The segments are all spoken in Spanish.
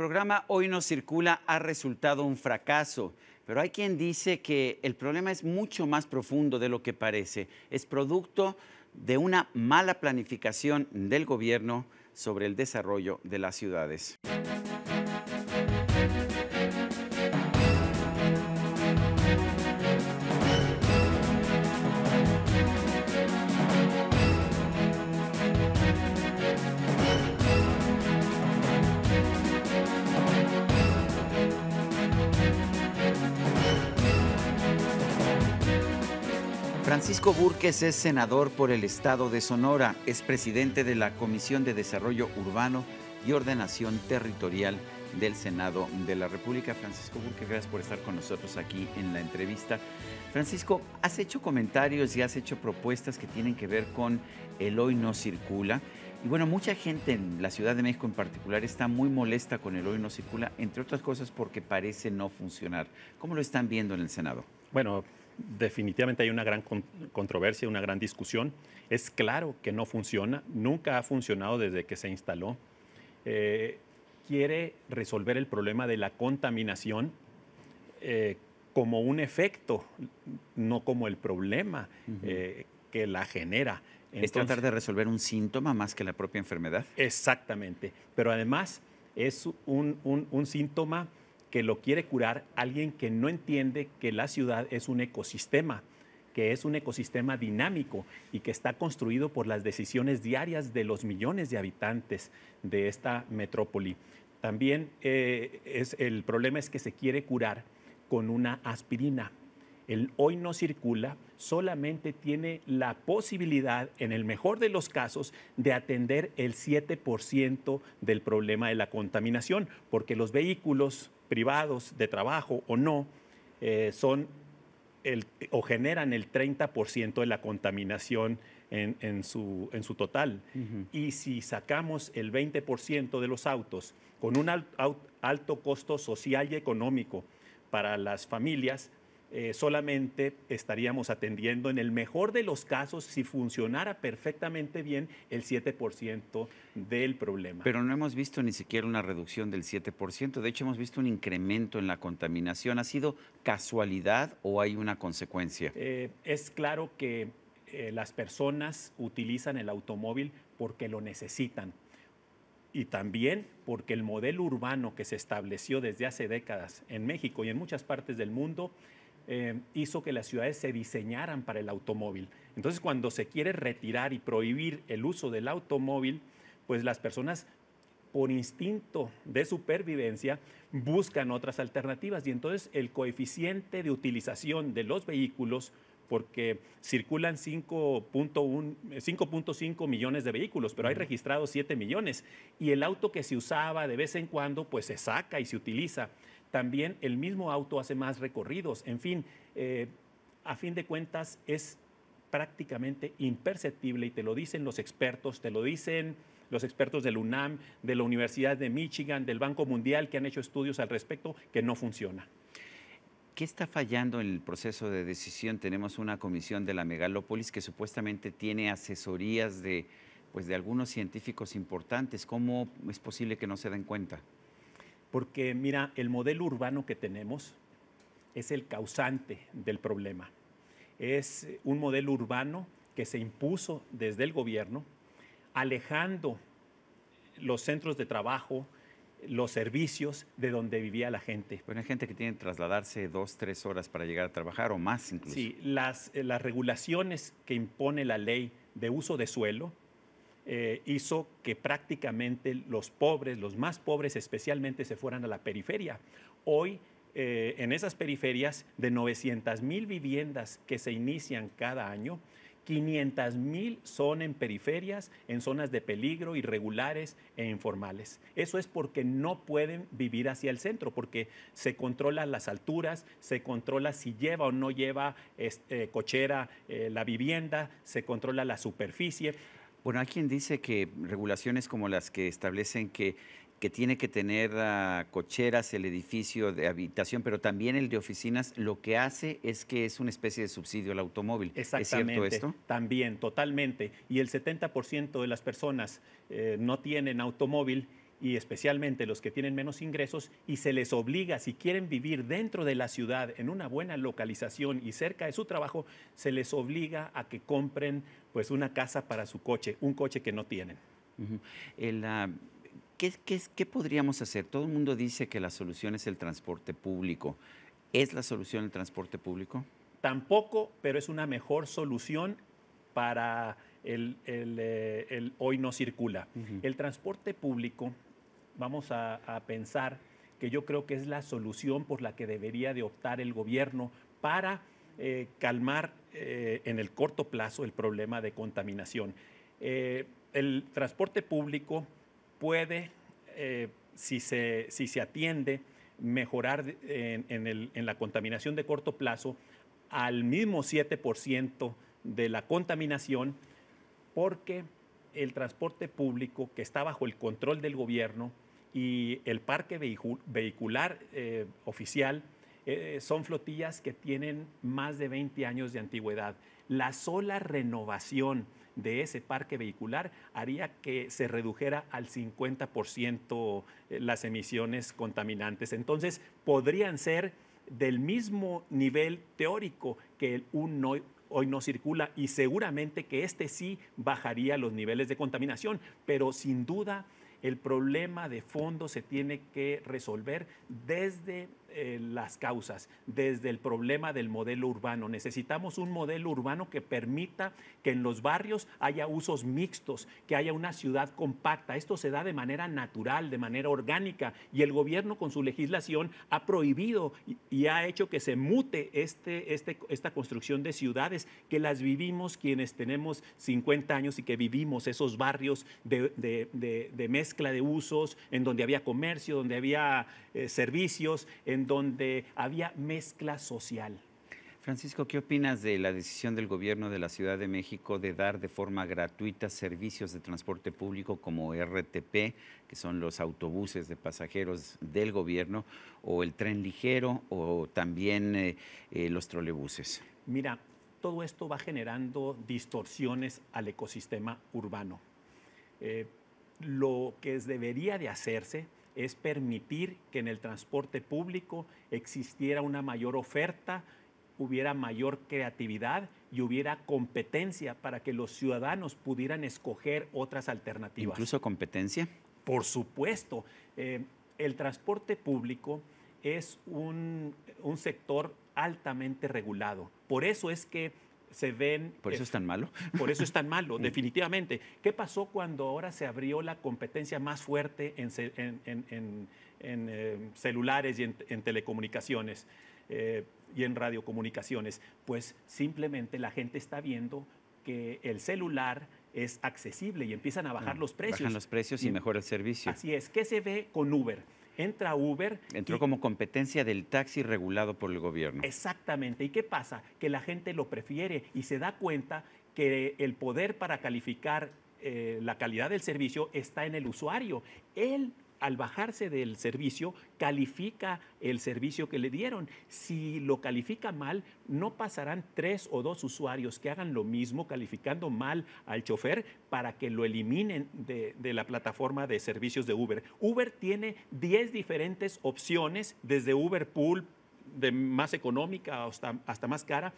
programa Hoy no circula ha resultado un fracaso, pero hay quien dice que el problema es mucho más profundo de lo que parece. Es producto de una mala planificación del gobierno sobre el desarrollo de las ciudades. Francisco Burques es senador por el Estado de Sonora, es presidente de la Comisión de Desarrollo Urbano y Ordenación Territorial del Senado de la República. Francisco Burques, gracias por estar con nosotros aquí en la entrevista. Francisco, has hecho comentarios y has hecho propuestas que tienen que ver con el hoy no circula. Y bueno, mucha gente en la Ciudad de México en particular está muy molesta con el hoy no circula, entre otras cosas porque parece no funcionar. ¿Cómo lo están viendo en el Senado? Bueno, definitivamente hay una gran controversia, una gran discusión. Es claro que no funciona, nunca ha funcionado desde que se instaló. Eh, quiere resolver el problema de la contaminación eh, como un efecto, no como el problema eh, que la genera. es tratar de resolver un síntoma más que la propia enfermedad. Exactamente, pero además es un síntoma que lo quiere curar alguien que no entiende que la ciudad es un ecosistema, que es un ecosistema dinámico y que está construido por las decisiones diarias de los millones de habitantes de esta metrópoli. También eh, es, el problema es que se quiere curar con una aspirina. El hoy no circula solamente tiene la posibilidad, en el mejor de los casos, de atender el 7% del problema de la contaminación, porque los vehículos privados de trabajo o no, eh, son el, o generan el 30% de la contaminación en, su, en su, total. Y si sacamos el 20% de los autos con un alto costo social y económico para las familias, eh, solamente estaríamos atendiendo en el mejor de los casos, si funcionara perfectamente bien, el 7% del problema. Pero no hemos visto ni siquiera una reducción del 7%, de hecho hemos visto un incremento en la contaminación. ¿Ha sido casualidad o hay una consecuencia? Eh, es claro que eh, las personas utilizan el automóvil porque lo necesitan y también porque el modelo urbano que se estableció desde hace décadas en México y en muchas partes del mundo eh, hizo que las ciudades se diseñaran para el automóvil. Entonces, cuando se quiere retirar y prohibir el uso del automóvil, pues las personas por instinto de supervivencia buscan otras alternativas y entonces el coeficiente de utilización de los vehículos porque circulan 5.5 millones de vehículos, pero hay registrados 7 millones. Y el auto que se usaba de vez en cuando, pues se saca y se utiliza. También el mismo auto hace más recorridos. En fin, eh, a fin de cuentas es prácticamente imperceptible y te lo dicen los expertos, te lo dicen los expertos del UNAM, de la Universidad de Michigan, del Banco Mundial, que han hecho estudios al respecto, que no funciona. ¿Qué está fallando en el proceso de decisión? Tenemos una comisión de la megalópolis que supuestamente tiene asesorías de, pues, de algunos científicos importantes. ¿Cómo es posible que no se den cuenta? Porque mira, el modelo urbano que tenemos es el causante del problema. Es eh, un modelo urbano que se impuso desde el gobierno, alejando los centros de trabajo, los servicios de donde vivía la gente. Pero pues hay gente que tiene que trasladarse dos, tres horas para llegar a trabajar o más incluso. Sí, las, eh, las regulaciones que impone la ley de uso de suelo eh, hizo que prácticamente los pobres, los más pobres especialmente, se fueran a la periferia. Hoy, eh, en esas periferias, de 900 mil viviendas que se inician cada año, 500 mil son en periferias, en zonas de peligro, irregulares e informales. Eso es porque no pueden vivir hacia el centro, porque se controlan las alturas, se controla si lleva o no lleva este, cochera eh, la vivienda, se controla la superficie. Bueno, hay dice que regulaciones como las que establecen que que tiene que tener cocheras, el edificio de habitación, pero también el de oficinas, lo que hace es que es una especie de subsidio al automóvil. Exactamente. ¿Es cierto esto? También, totalmente. Y el 70% de las personas eh, no tienen automóvil y especialmente los que tienen menos ingresos y se les obliga, si quieren vivir dentro de la ciudad, en una buena localización y cerca de su trabajo, se les obliga a que compren pues una casa para su coche, un coche que no tienen. Ah, ¿qué, podríamos hacer? Todo el mundo dice que la solución es el transporte público. ¿Es la solución el transporte público? Tampoco, pero es una mejor solución para el, eh, hoy no circula. El transporte público vamos a, pensar que yo creo que es la solución por la que debería de optar el gobierno para eh, calmar eh, en el corto plazo el problema de contaminación. Eh, el transporte público puede, si se, atiende, mejorar en, la contaminación de corto plazo al mismo 7% de la contaminación porque el transporte público que está bajo el control del gobierno y el parque vehicular eh, oficial eh, son flotillas que tienen más de 20 años de antigüedad. La sola renovación de ese parque vehicular haría que se redujera al 50% eh, las emisiones contaminantes. Entonces, podrían ser del mismo nivel teórico que el uno hoy no circula y seguramente que este sí bajaría los niveles de contaminación, pero sin duda el problema de fondo se tiene que resolver desde eh, las causas, desde el problema del modelo urbano. Necesitamos un modelo urbano que permita que en los barrios haya usos mixtos, que haya una ciudad compacta. Esto se da de manera natural, de manera orgánica, y el gobierno con su legislación ha prohibido y, ha hecho que se mute este, este, esta construcción de ciudades que las vivimos quienes tenemos 50 años y que vivimos esos barrios de mezcla de usos, en donde había comercio, donde había eh, servicios, en donde había mezcla social. Francisco, ¿qué opinas de la decisión del gobierno de la Ciudad de México de dar de forma gratuita servicios de transporte público como RTP, que son los autobuses de pasajeros del gobierno, o el tren ligero, o también eh, eh, los trolebuses? Mira, todo esto va generando distorsiones al ecosistema urbano. lo que debería de hacerse es permitir que en el transporte público existiera una mayor oferta, hubiera mayor creatividad y hubiera competencia para que los ciudadanos pudieran escoger otras alternativas. ¿Incluso competencia? Por supuesto. Eh, el transporte público es un, un sector altamente regulado. Por eso es que se ven... Por eso es tan malo. Por eso es tan malo, mm. definitivamente. ¿Qué pasó cuando ahora se abrió la competencia más fuerte en, eh, celulares y en, telecomunicaciones eh, y en radiocomunicaciones? Pues simplemente la gente está viendo que el celular es accesible y empiezan a bajar mm, los precios. Bajan los precios y, y mejora el servicio. Así es. ¿Qué se ve con Uber? entra Uber. Entró como competencia del taxi regulado por el gobierno. Exactamente. ¿Y qué pasa? Que la gente lo prefiere y se da cuenta que el poder para calificar eh, la calidad del servicio está en el usuario. Él al bajarse del servicio, califica el servicio que le dieron. Si lo califica mal, no pasarán tres o dos usuarios que hagan lo mismo calificando mal al chofer para que lo eliminen de, la plataforma de servicios de Uber. Uber tiene 10 diferentes opciones, desde Uber Pool, de más económica hasta, más cara,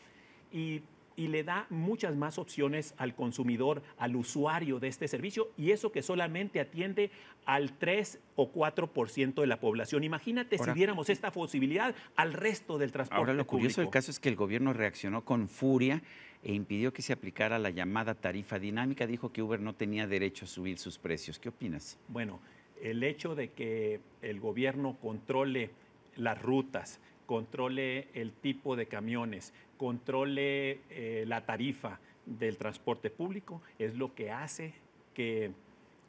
y y le da muchas más opciones al consumidor, al usuario de este servicio, y eso que solamente atiende al 3 o 4% de la población. Imagínate si diéramos esta posibilidad al resto del transporte. Ahora, lo curioso del caso es que el gobierno reaccionó con furia e impidió que se aplicara la llamada tarifa dinámica. Dijo que Uber no tenía derecho a subir sus precios. ¿Qué opinas? Bueno, el hecho de que el gobierno controle las rutas, controle el tipo de camiones, controle eh, la tarifa del transporte público, es lo que hace que,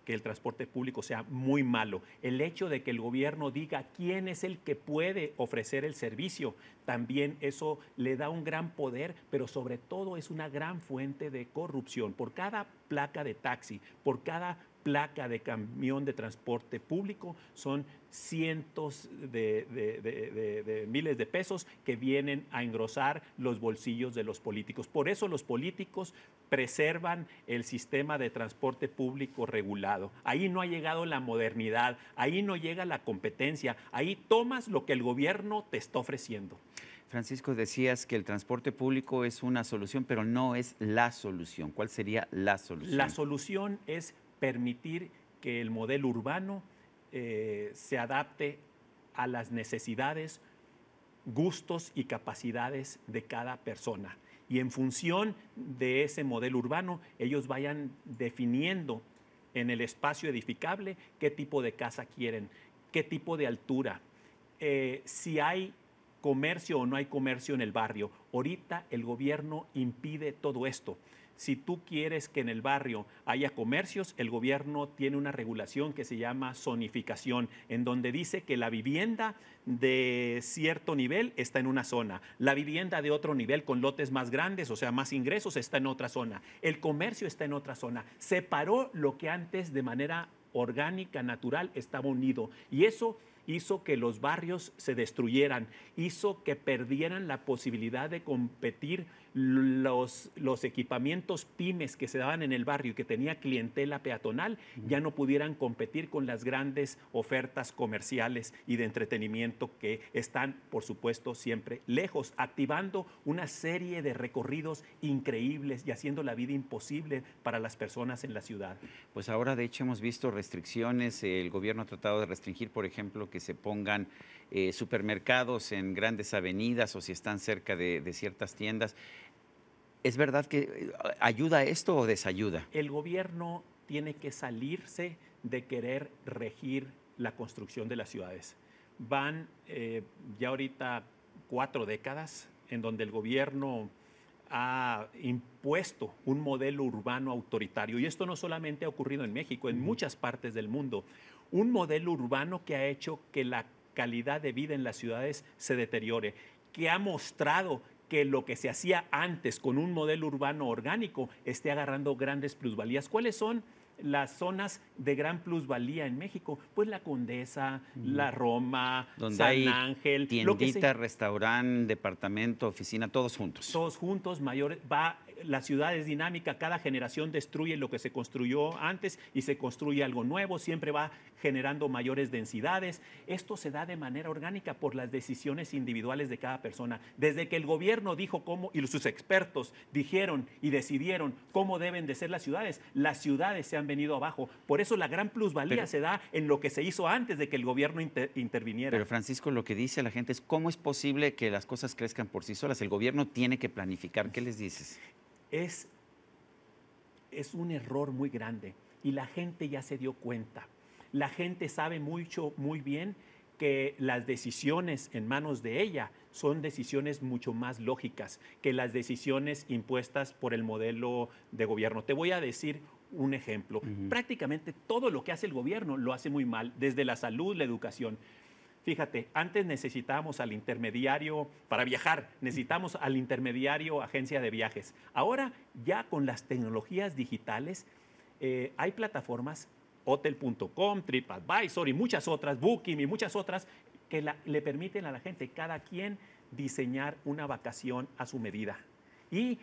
que el transporte público sea muy malo. El hecho de que el gobierno diga quién es el que puede ofrecer el servicio, también eso le da un gran poder, pero sobre todo es una gran fuente de corrupción. Por cada placa de taxi, por cada placa de camión de transporte público, son cientos de, miles de pesos que vienen a engrosar los bolsillos de los políticos. Por eso los políticos preservan el sistema de transporte público regulado. Ahí no ha llegado la modernidad, ahí no llega la competencia, ahí tomas lo que el gobierno te está ofreciendo. Francisco, decías que el transporte público es una solución, pero no es la solución. ¿Cuál sería la solución? La solución es permitir que el modelo urbano eh, se adapte a las necesidades, gustos y capacidades de cada persona. Y en función de ese modelo urbano, ellos vayan definiendo en el espacio edificable qué tipo de casa quieren, qué tipo de altura, eh, si hay comercio o no hay comercio en el barrio. Ahorita el gobierno impide todo esto. Si tú quieres que en el barrio haya comercios, el gobierno tiene una regulación que se llama zonificación, en donde dice que la vivienda de cierto nivel está en una zona, la vivienda de otro nivel con lotes más grandes, o sea, más ingresos, está en otra zona, el comercio está en otra zona. Separó lo que antes de manera orgánica, natural, estaba unido. Y eso hizo que los barrios se destruyeran, hizo que perdieran la posibilidad de competir los, los equipamientos pymes que se daban en el barrio y que tenía clientela peatonal ya no pudieran competir con las grandes ofertas comerciales y de entretenimiento que están, por supuesto, siempre lejos, activando una serie de recorridos increíbles y haciendo la vida imposible para las personas en la ciudad. Pues ahora, de hecho, hemos visto restricciones. El gobierno ha tratado de restringir, por ejemplo, que se pongan eh, supermercados en grandes avenidas o si están cerca de, de ciertas tiendas. ¿Es verdad que eh, ayuda esto o desayuda? El gobierno tiene que salirse de querer regir la construcción de las ciudades. Van eh, ya ahorita cuatro décadas en donde el gobierno ha impuesto un modelo urbano autoritario. Y esto no solamente ha ocurrido en México, en muchas partes del mundo. Un modelo urbano que ha hecho que la calidad de vida en las ciudades se deteriore, que ha mostrado que lo que se hacía antes con un modelo urbano orgánico esté agarrando grandes plusvalías. ¿Cuáles son? las zonas de gran plusvalía en México, pues la Condesa, la Roma, Donde San hay Ángel, tiendita, restaurante, departamento, oficina, todos juntos. Todos juntos, mayores, va la ciudad es dinámica, cada generación destruye lo que se construyó antes y se construye algo nuevo, siempre va generando mayores densidades. Esto se da de manera orgánica por las decisiones individuales de cada persona. Desde que el gobierno dijo cómo y sus expertos dijeron y decidieron cómo deben de ser las ciudades, las ciudades se han venido abajo. Por eso la gran plusvalía se da en lo que se hizo antes de que el gobierno interviniera. Pero Francisco, lo que dice la gente es cómo es posible que las cosas crezcan por sí solas. El gobierno tiene que planificar. ¿Qué les dices? Es, es un error muy grande y la gente ya se dio cuenta. La gente sabe mucho, muy bien que las decisiones en manos de ella son decisiones mucho más lógicas que las decisiones impuestas por el modelo de gobierno. Te voy a decir un ejemplo. Prácticamente todo lo que hace el gobierno lo hace muy mal, desde la salud, la educación. Fíjate, antes necesitábamos al intermediario para viajar, necesitamos al intermediario agencia de viajes. Ahora ya con las tecnologías digitales eh, hay plataformas, hotel.com, TripAdvisor y muchas otras, Booking y muchas otras, que le permiten a la gente, cada quien, diseñar una vacación a su medida. Y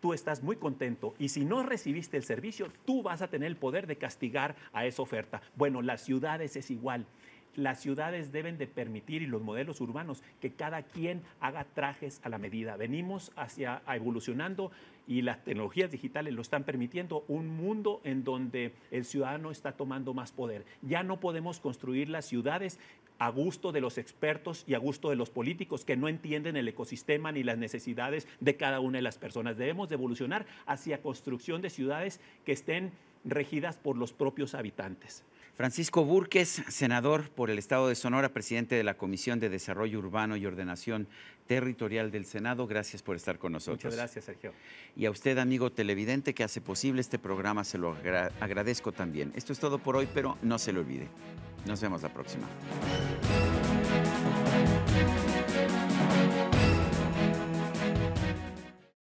tú estás muy contento y si no recibiste el servicio, tú vas a tener el poder de castigar a esa oferta. Bueno, las ciudades es igual las ciudades deben de permitir y los modelos urbanos que cada quien haga trajes a la medida. Venimos hacia evolucionando y las tecnologías digitales lo están permitiendo, un mundo en donde el ciudadano está tomando más poder. Ya no podemos construir las ciudades a gusto de los expertos y a gusto de los políticos que no entienden el ecosistema ni las necesidades de cada una de las personas. Debemos evolucionar hacia construcción de ciudades que estén regidas por los propios habitantes. Francisco Burques, senador por el Estado de Sonora, presidente de la Comisión de Desarrollo Urbano y Ordenación Territorial del Senado, gracias por estar con nosotros. Muchas gracias, Sergio. Y a usted, amigo televidente, que hace posible este programa, se lo agradezco también. Esto es todo por hoy, pero no se lo olvide. Nos vemos la próxima.